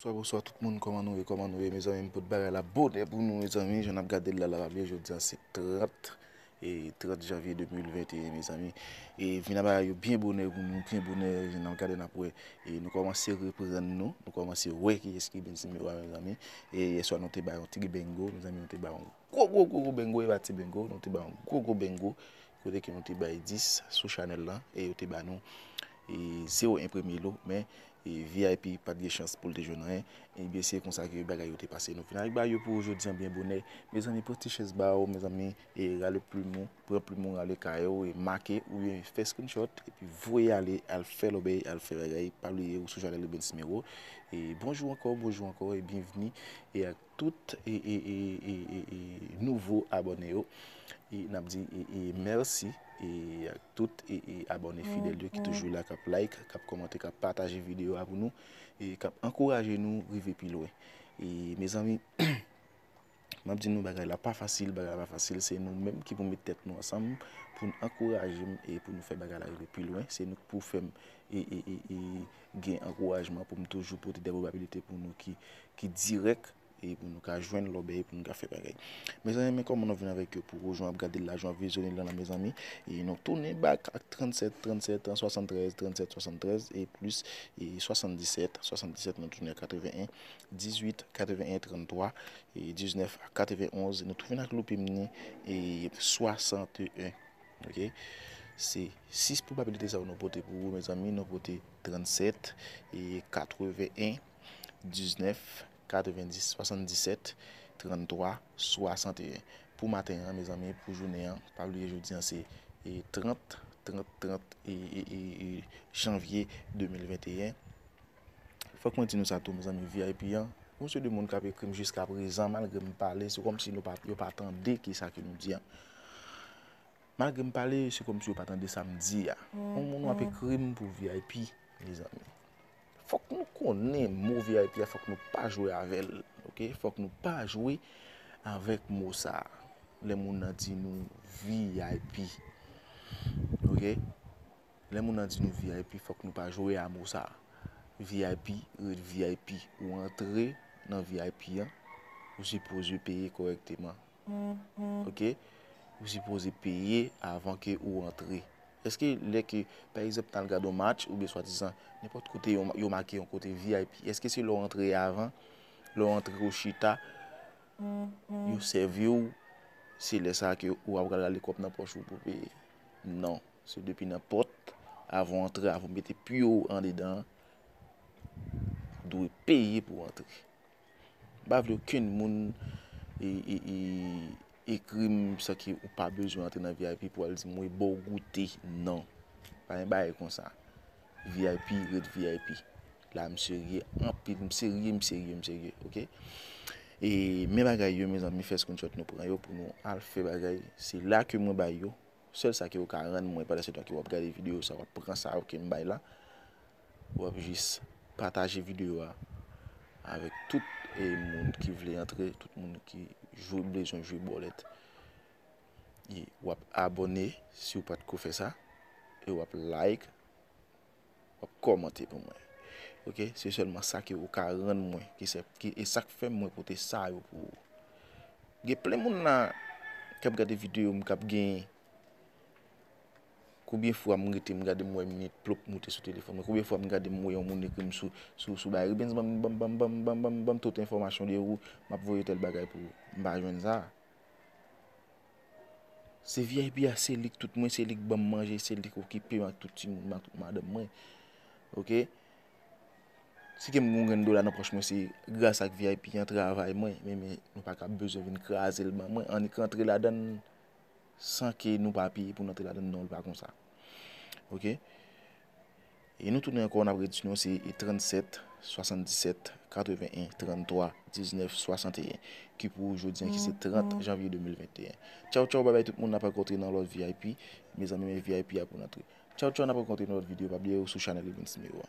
Swa bon, swa tout moun, koman nou e, koman nou e, me zami, mpote bare la bon e, mpote nou e, me zami, jen ap gade lalara bi, jodian se 30, e 30 janvi 2021, me zami, e vina bare yo bien bon e, mpote nou, bien bon e, jen ap gade na pou e, e nou koman se reprezen nou, nou koman se we ki eski, mpote nou e, me zami, e swa nou te bayon, ti ge bengo, me zami, nou te bayon, kou kou kou kou bengo, e vati bengo, nou te bayon, kou kou kou bengo, kou de ki nou te bayi 10, sou chanel lan, e yo te bayi nou. 0 e, imprimi lo men, VIP padye chans pou l dejonanen, e bi esye konsakye bagayote pase nou. Finan, e bayo pou oujou diyan bien bonnen, me zami pou tiches ba ou, me zami e rale ploumoun, prou ploumoun rale kaya ou, e make ou yon feskounchot, e pi voye ale, al fè lo bey, al fè rey, palye ou sou janel le bensi bon mè ou, e bonjou ankor, bonjou ankor, e binvini, e ak tout, e nouvo abone ou, oh. e nap di, e mersi, E ak tout e, e abone fidel diyo ki toujou la kap like, kap komante, kap pataje videyo ap nou. E kap ankoraje nou rive pi louen. E me zami, mabdi nou bagay la pa fasil, bagay la pa fasil. Se nou menm ki pou mwen tete nou asan pou nou ankoraje nou e pou nou fè bagay la rive pi louen. Se nou pou fèm e gen ankorajman pou mwen toujou poti de vobabilite pou nou ki direk. E pou nou ka jwen lòbe e pou nou ka febege. Mè zanè mè kon mè nou ven avèk pou pou jwen ap gade lè. Jwen avè zonè lè nan mè zanè mè. E nou tounè bak ak 37, 37, 73, 37, 73. E plus 77, 77 nou tounè 81. 18, 81, 33. E 19, 91. E nou tounè ak lòpè mè nè. E 61. Ok. Se 6 probabilite sa pou nou pote pou mè zanè mè. Nou pote 37. E 81. 19. 4, 20, 77, 33, 61, pou maten an, mè zanmè, pou jounen an, pabliye joudian se 30, 30, 30, e janvye 2021. Fòk mwen ti nou sa tou mè zanmè VIP an, moun se de moun ka pe krim jiska prezan, mal gen me pale, se kom si yo patande, ki sa ke nou di an, mal gen me pale, se kom si yo patande samdi an, moun apè krim pou VIP, mè zanmè. Fok nou konen mou VIP a, fok nou pa jowe avèl. Fok nou pa jowe avèk mousa. Lè moun nan di nou VIP. Lè moun nan di nou VIP, fok nou pa jowe avèk mousa. VIP ou VIP ou antre nan VIP a, ou si pose paye korekteman. Ou si pose paye avan ke ou antre. Eske leke, pey zep tal gado match, ou be swa dizan, nipote kote yo make yon kote VIP, eske se lo entre avan, lo entre ou chita, yo sevyou, se le sa ke ou aval alikop nan poch ou pou pey. Non, se depi nan pot, avon entre, avon bete piyo an dedan, dwe peye pou entre. Bav yo ken moun e... e, e Ekri mwen sa ki ou pa bezyon atre nan VIP pou al zi mwen bo goute nan. Parè mwen baye kon sa. VIP, red VIP. La mse rye, mse rye, mse rye, mse rye. Ok? E mwen bagay yo mwen zan mi fes kon chot nou pran yo pou mwen alfe bagay. Se la ke mwen bay yo. Sel sa ki ou ka ran mwen pala se ton ki wap gade video sa wap pran sa wap ke mwen bay la. Wap jis pataje video a. Avèk tout. E moun ki vle antre, tout moun ki jwe blesyon, jwe bolet. Wap abone, si ou pat kou fe sa. E wap like, wap komante pou mwen. Se selman sa ki ou ka ren mwen, ki e sak fe mwen pou te sa yo pou. Ge ple moun nan kap gade videyo mwen kap genye. Koubyè fwa mwen gète mwen gade mwen mwenye plop mwen te sou telefon mwen, koubyè fwa mwen gade mwen mwen mwenye koum sou baye, bèm bèm bèm bèm bèm bèm, bèm tout informasyon liye ou, mèp voye tèl bagay pou mba jwen za. Se VIP a selik tout mwen, selik bèm manje, selik okipi mwen, tout si mwen mwen mwen. Ok? Se ke mwen gèndo lan aproch mwen se, grasa ak VIP kèm travay mwen, mè mè, mè, mè, mè, mè, mè, mè, mè, mè, mè, mè, m Ok? nous tournons encore kon apre disyon c'est 37, 77, 81, 33, 19, 61 qui pour aujourd'hui hein, c'est 30 mhm. janvier 2021. ciao ciao bye tout le monde n'a pas apakotre dans l'autre VIP. mes amis mes VIP ciao ciao n'a pas dans dans vidéo vidéo. N'oubliez pas sur le channel de Ibn Miro